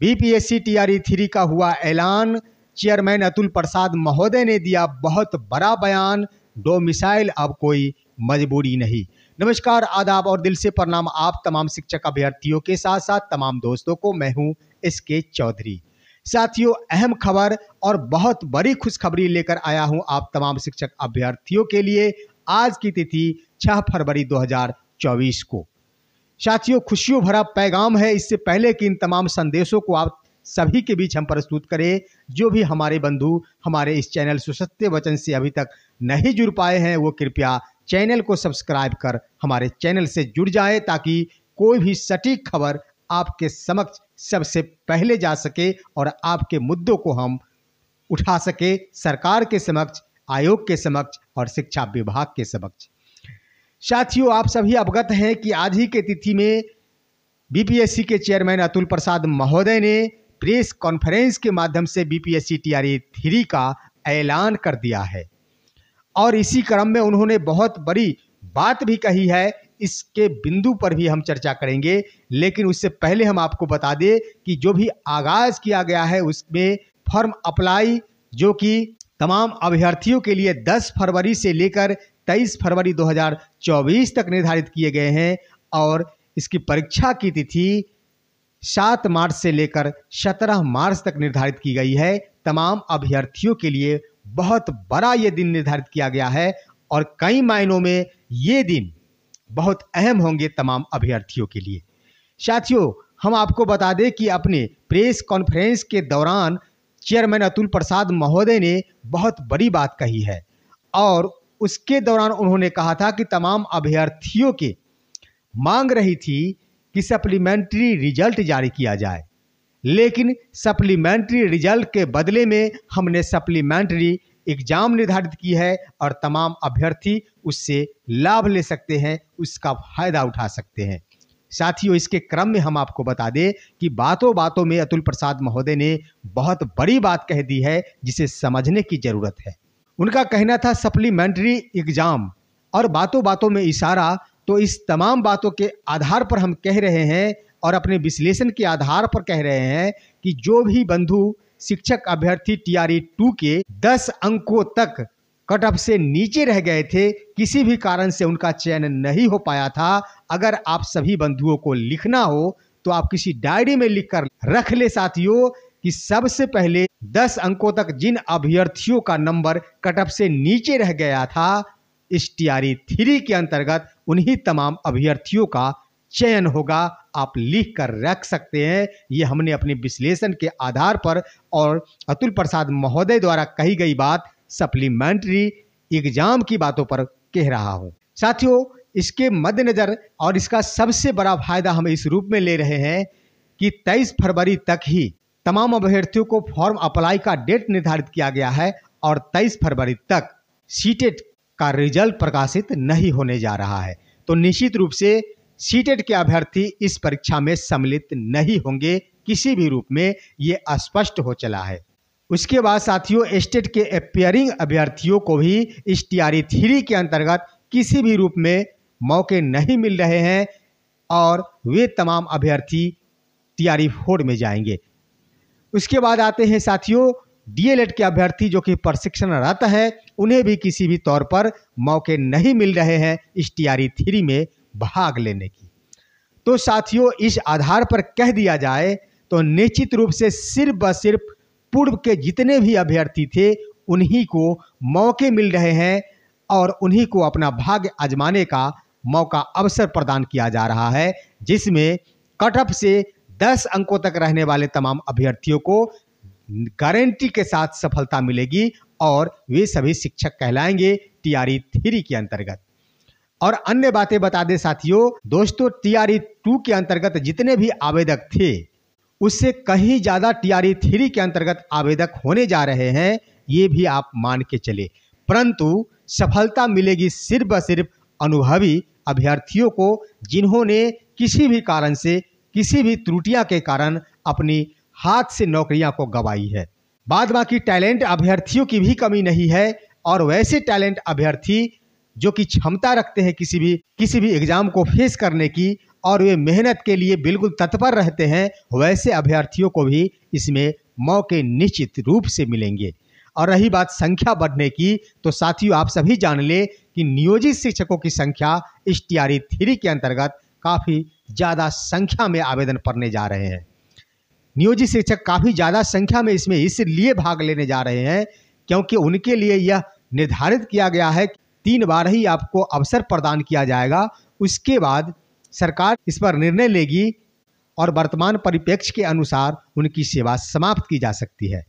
BPSC TRE three का हुआ ऐलान चेयरमैन अतुल प्रसाद महोदय ने दिया बहुत बड़ा बयान दो मिसाइल अब कोई मजबूरी नहीं नमस्कार आदाब और दिल से प्रणाम आप तमाम शिक्षक अभ्यर्थियों के साथ साथ तमाम दोस्तों को मैं हूं के चौधरी साथियों अहम खबर और बहुत बड़ी खुशखबरी लेकर आया हूं आप तमाम शिक्षक अभ्यर्थियों के लिए आज की तिथि छह फरवरी दो को साथियों खुशियों भरा पैगाम है इससे पहले कि इन तमाम संदेशों को आप सभी के बीच हम प्रस्तुत करें जो भी हमारे बंधु हमारे इस चैनल सुसत्य वचन से अभी तक नहीं जुड़ पाए हैं वो कृपया चैनल को सब्सक्राइब कर हमारे चैनल से जुड़ जाए ताकि कोई भी सटीक खबर आपके समक्ष सबसे पहले जा सके और आपके मुद्दों को हम उठा सके सरकार के समक्ष आयोग के समक्ष और शिक्षा विभाग के समक्ष साथियों आप सभी अवगत हैं कि आज ही के तिथि में बीपीएससी के चेयरमैन अतुल प्रसाद महोदय ने प्रेस कॉन्फ्रेंस के माध्यम से बीपीएससी टीआरए थ्री का ऐलान कर दिया है और इसी क्रम में उन्होंने बहुत बड़ी बात भी कही है इसके बिंदु पर भी हम चर्चा करेंगे लेकिन उससे पहले हम आपको बता दें कि जो भी आगाज़ किया गया है उसमें फॉर्म अप्लाई जो कि तमाम अभ्यर्थियों के लिए 10 फरवरी से लेकर तेईस फरवरी 2024 तक निर्धारित किए गए हैं और इसकी परीक्षा की तिथि सात मार्च से लेकर सत्रह मार्च तक निर्धारित की गई है तमाम अभ्यर्थियों के लिए बहुत बड़ा ये दिन निर्धारित किया गया है और कई मायनों में ये दिन बहुत अहम होंगे तमाम अभ्यर्थियों के लिए साथियों हम आपको बता दें कि अपने प्रेस कॉन्फ्रेंस के दौरान चेयरमैन अतुल प्रसाद महोदय ने बहुत बड़ी बात कही है और उसके दौरान उन्होंने कहा था कि तमाम अभ्यर्थियों के मांग रही थी कि सप्लीमेंट्री रिजल्ट जारी किया जाए लेकिन सप्लीमेंट्री रिजल्ट के बदले में हमने सप्लीमेंट्री एग्जाम निर्धारित की है और तमाम अभ्यर्थी उससे लाभ ले सकते हैं उसका फायदा उठा सकते हैं साथियों इसके क्रम में हम आपको बता दें कि बातों बातों में अतुल प्रसाद महोदय ने बहुत बड़ी बात कह दी है जिसे समझने की जरूरत है उनका कहना था सप्लीमेंट्री एग्ज़ाम और बातों बातों में इशारा तो इस तमाम बातों के आधार पर हम कह रहे हैं और अपने विश्लेषण के आधार पर कह रहे हैं कि जो भी बंधु शिक्षक अभ्यर्थी आर टू के दस अंकों तक कट ऑफ से नीचे रह गए थे किसी भी कारण से उनका चयन नहीं हो पाया था अगर आप सभी बंधुओं को लिखना हो तो आप किसी डायरी में लिखकर रख ले साथियों कि सबसे पहले 10 अंकों तक जिन अभ्यर्थियों का नंबर कटअप से नीचे रह गया था इस टीआरई थ्री के अंतर्गत उन्हीं तमाम अभ्यर्थियों का चयन होगा आप लिख कर रख सकते हैं ये हमने अपने विश्लेषण के आधार पर और अतुल प्रसाद महोदय द्वारा कही गई बात सप्लीमेंट्री एग्जाम की बातों पर कह रहा हूँ साथियों इसके मद्देनज़र और इसका सबसे बड़ा फायदा हम इस रूप में ले रहे हैं कि 23 फरवरी तक ही तमाम अभ्यर्थियों को फॉर्म अप्लाई का डेट निर्धारित किया गया है और 23 फरवरी तक सीटेट का रिजल्ट प्रकाशित नहीं होने जा रहा है तो निश्चित रूप से सीटेट के अभ्यर्थी इस परीक्षा में सम्मिलित नहीं होंगे किसी भी रूप में ये स्पष्ट हो चला है उसके बाद साथियों स्टेट के अपेयरिंग अभ्यर्थियों को भी इस टी थ्री के अंतर्गत किसी भी रूप में मौके नहीं मिल रहे हैं और वे तमाम अभ्यर्थी टी फोर में जाएंगे उसके बाद आते हैं साथियों डीएलएड के अभ्यर्थी जो कि प्रशिक्षणरत है उन्हें भी किसी भी तौर पर मौके नहीं मिल रहे हैं इस टी e थ्री में भाग लेने की तो साथियों इस आधार पर कह दिया जाए तो निश्चित रूप से सिर्फ व सिर्फ पूर्व के जितने भी अभ्यर्थी थे उन्हीं को मौके मिल रहे हैं और उन्हीं को अपना भाग्य आजमाने का मौका अवसर प्रदान किया जा रहा है जिसमें कटअप से दस अंकों तक रहने वाले तमाम अभ्यर्थियों को गारंटी के साथ सफलता मिलेगी और वे सभी शिक्षक कहलाएंगे टी आर थ्री के अंतर्गत और अन्य बातें बता दें साथियों दोस्तों आर टू के अंतर्गत जितने भी आवेदक थे उससे कहीं ज़्यादा टी आर थ्री के अंतर्गत आवेदक होने जा रहे हैं ये भी आप मान के चले परंतु सफलता मिलेगी सिर्फ सिर्फ अनुभवी अभ्यर्थियों को जिन्होंने किसी भी कारण से किसी भी त्रुटियां के कारण अपनी हाथ से नौकरियां को गवाई है बाद बाकी टैलेंट अभ्यर्थियों की भी कमी नहीं है और वैसे टैलेंट अभ्यर्थी जो कि क्षमता रखते हैं किसी भी किसी भी एग्जाम को फेस करने की और वे मेहनत के लिए बिल्कुल तत्पर रहते हैं वैसे अभ्यर्थियों को भी इसमें मौके निश्चित रूप से मिलेंगे और रही बात संख्या बढ़ने की तो साथियों आप सभी जान ले कि नियोजित शिक्षकों की संख्या इस टी थ्री के अंतर्गत काफ़ी ज़्यादा संख्या में आवेदन पढ़ने जा रहे हैं नियोजित शिक्षक काफ़ी ज़्यादा संख्या में इसमें इसलिए भाग लेने जा रहे हैं क्योंकि उनके लिए यह निर्धारित किया गया है कि तीन बार ही आपको अवसर प्रदान किया जाएगा उसके बाद सरकार इस पर निर्णय लेगी और वर्तमान परिप्रेक्ष्य के अनुसार उनकी सेवा समाप्त की जा सकती है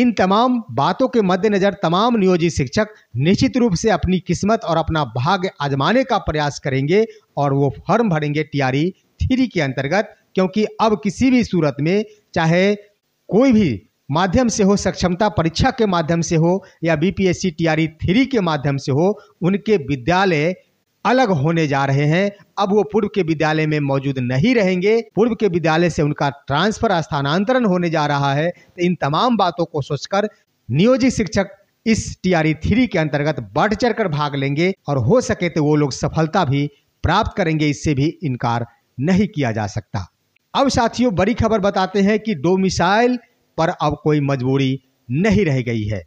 इन तमाम बातों के मद्देनज़र तमाम नियोजित शिक्षक निश्चित रूप से अपनी किस्मत और अपना भाग्य आजमाने का प्रयास करेंगे और वो फॉर्म भरेंगे टीआरई थ्री के अंतर्गत क्योंकि अब किसी भी सूरत में चाहे कोई भी माध्यम से हो सक्षमता परीक्षा के माध्यम से हो या बीपीएससी टीआरई थ्री के माध्यम से हो उनके विद्यालय अलग होने जा रहे हैं अब वो पूर्व के विद्यालय में मौजूद नहीं रहेंगे पूर्व के विद्यालय से उनका ट्रांसफर स्थानांतरण होने जा रहा है तो इन तमाम बातों को सोचकर नियोजित शिक्षक इस टी आर थ्री के अंतर्गत बढ़ चढ़ कर भाग लेंगे और हो सके तो वो लोग सफलता भी प्राप्त करेंगे इससे भी इनकार नहीं किया जा सकता अब साथियों बड़ी खबर बताते हैं कि दो मिसाइल पर अब कोई मजबूरी नहीं रह गई है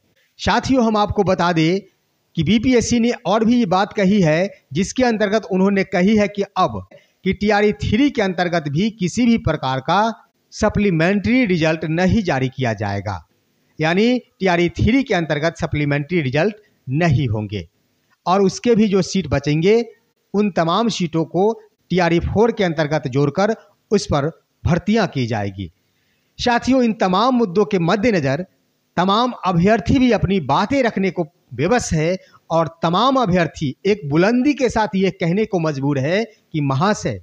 साथियों हम आपको बता दें कि बीपीएससी ने और भी ये बात कही है जिसके अंतर्गत उन्होंने कही है कि अब कि टीआरई थ्री के अंतर्गत भी किसी भी प्रकार का सप्लीमेंट्री रिजल्ट नहीं जारी किया जाएगा यानी टीआरई थ्री e के अंतर्गत सप्लीमेंट्री रिजल्ट नहीं होंगे और उसके भी जो सीट बचेंगे उन तमाम सीटों को टीआरई फोर e के अंतर्गत जोड़कर उस पर भर्तियां की जाएगी साथियों इन तमाम मुद्दों के मद्देनज़र तमाम अभ्यर्थी भी अपनी बातें रखने को विवश है और तमाम अभ्यर्थी एक बुलंदी के साथ ये कहने को मजबूर है कि महाशय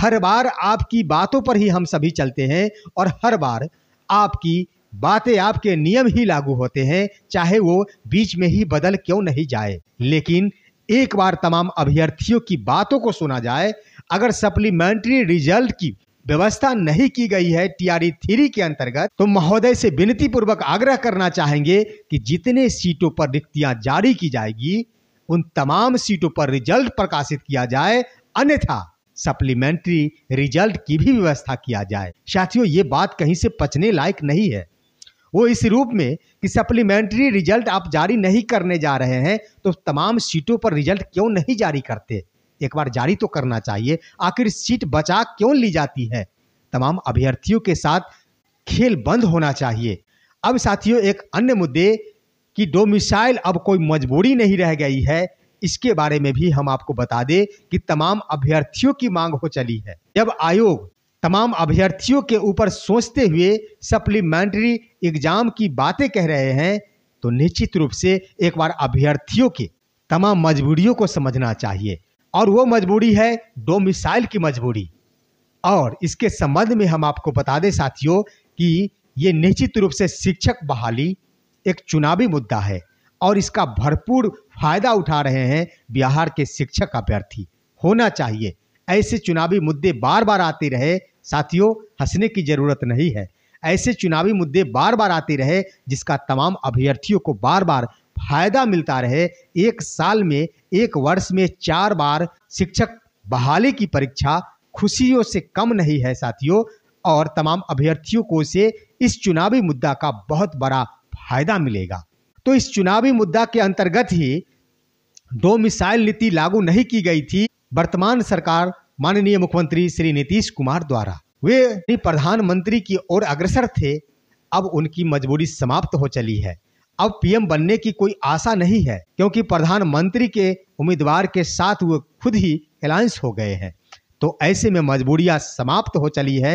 हर बार आपकी बातों पर ही हम सभी चलते हैं और हर बार आपकी बातें आपके नियम ही लागू होते हैं चाहे वो बीच में ही बदल क्यों नहीं जाए लेकिन एक बार तमाम अभ्यर्थियों की बातों को सुना जाए अगर सप्लीमेंट्री रिजल्ट की व्यवस्था नहीं की गई है टीआरई थ्री के अंतर्गत तो महोदय से विनती पूर्वक आग्रह करना चाहेंगे कि जितने सीटों पर रिक्तियां जारी की जाएगी उन तमाम सीटों पर रिजल्ट प्रकाशित किया जाए अन्यथा सप्लीमेंट्री रिजल्ट की भी व्यवस्था किया जाए साथियों ये बात कहीं से पचने लायक नहीं है वो इस रूप में कि सप्लीमेंट्री रिजल्ट आप जारी नहीं करने जा रहे हैं तो तमाम सीटों पर रिजल्ट क्यों नहीं जारी करते एक बार जारी तो करना चाहिए आखिर सीट बचा क्यों ली जाती है तमाम अभ्यर्थियों के साथ खेल बंद होना चाहिए अब साथियों एक अन्य मुद्दे कि डोमिसाइल अब कोई मजबूरी नहीं रह गई है इसके बारे में भी हम आपको बता दें कि तमाम अभ्यर्थियों की मांग हो चली है जब आयोग तमाम अभ्यर्थियों के ऊपर सोचते हुए सप्लीमेंट्री एग्जाम की बातें कह रहे हैं तो निश्चित रूप से एक बार अभ्यर्थियों के तमाम मजबूरियों को समझना चाहिए और वो मजबूरी है डोमिसाइल की मजबूरी और इसके संबंध में हम आपको बता दें साथियों कि ये निश्चित रूप से शिक्षक बहाली एक चुनावी मुद्दा है और इसका भरपूर फायदा उठा रहे हैं बिहार के शिक्षक अभ्यर्थी होना चाहिए ऐसे चुनावी मुद्दे बार बार आते रहे साथियों हंसने की जरूरत नहीं है ऐसे चुनावी मुद्दे बार बार आते रहे जिसका तमाम अभ्यर्थियों को बार बार फायदा मिलता रहे एक साल में एक वर्ष में चार बार शिक्षक बहाली की परीक्षा खुशियों से कम नहीं है साथियों और तमाम अभ्यर्थियों को से इस चुनावी मुद्दा का बहुत बड़ा फायदा मिलेगा तो इस चुनावी मुद्दा के अंतर्गत ही दो मिसाइल नीति लागू नहीं की गई थी वर्तमान सरकार माननीय मुख्यमंत्री श्री नीतीश कुमार द्वारा वे प्रधानमंत्री की ओर अग्रसर थे अब उनकी मजबूरी समाप्त हो चली है अब पीएम बनने की कोई आशा नहीं है क्योंकि प्रधानमंत्री के उम्मीदवार के साथ वो खुद ही अलायंस हो गए हैं तो ऐसे में मजबूरियां समाप्त हो चली है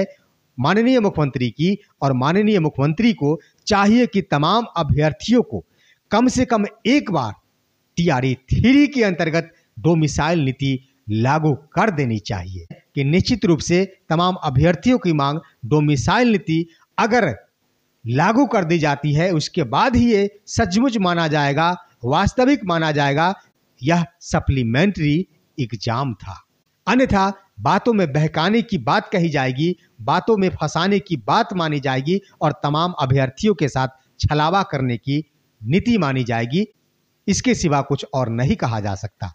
माननीय मुख्यमंत्री की और माननीय मुख्यमंत्री को चाहिए कि तमाम अभ्यर्थियों को कम से कम एक बार टी आर थ्री के अंतर्गत डोमिसाइल नीति लागू कर देनी चाहिए कि निश्चित रूप से तमाम अभ्यर्थियों की मांग डोमिसाइल नीति अगर लागू कर दी जाती है उसके बाद ही ये सचमुच माना जाएगा वास्तविक माना जाएगा यह सप्लीमेंट्री एग्जाम था अन्यथा बातों में बहकाने की बात कही जाएगी बातों में फंसाने की बात मानी जाएगी और तमाम अभ्यर्थियों के साथ छलावा करने की नीति मानी जाएगी इसके सिवा कुछ और नहीं कहा जा सकता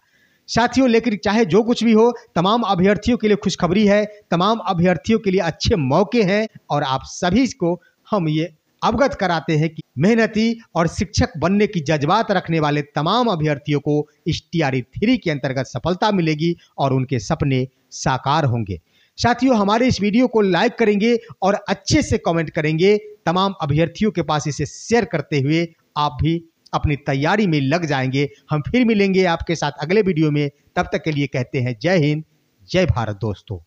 साथियों लेकिन चाहे जो कुछ भी हो तमाम अभ्यर्थियों के लिए खुशखबरी है तमाम अभ्यर्थियों के लिए अच्छे मौके हैं और आप सभी को हम ये अवगत कराते हैं कि मेहनती और शिक्षक बनने की जज्बात रखने वाले तमाम अभ्यर्थियों को इस टी थ्री के अंतर्गत सफलता मिलेगी और उनके सपने साकार होंगे साथियों हमारे इस वीडियो को लाइक करेंगे और अच्छे से कमेंट करेंगे तमाम अभ्यर्थियों के पास इसे शेयर करते हुए आप भी अपनी तैयारी में लग जाएंगे हम फिर मिलेंगे आपके साथ अगले वीडियो में तब तक के लिए कहते हैं जय हिंद जय भारत दोस्तों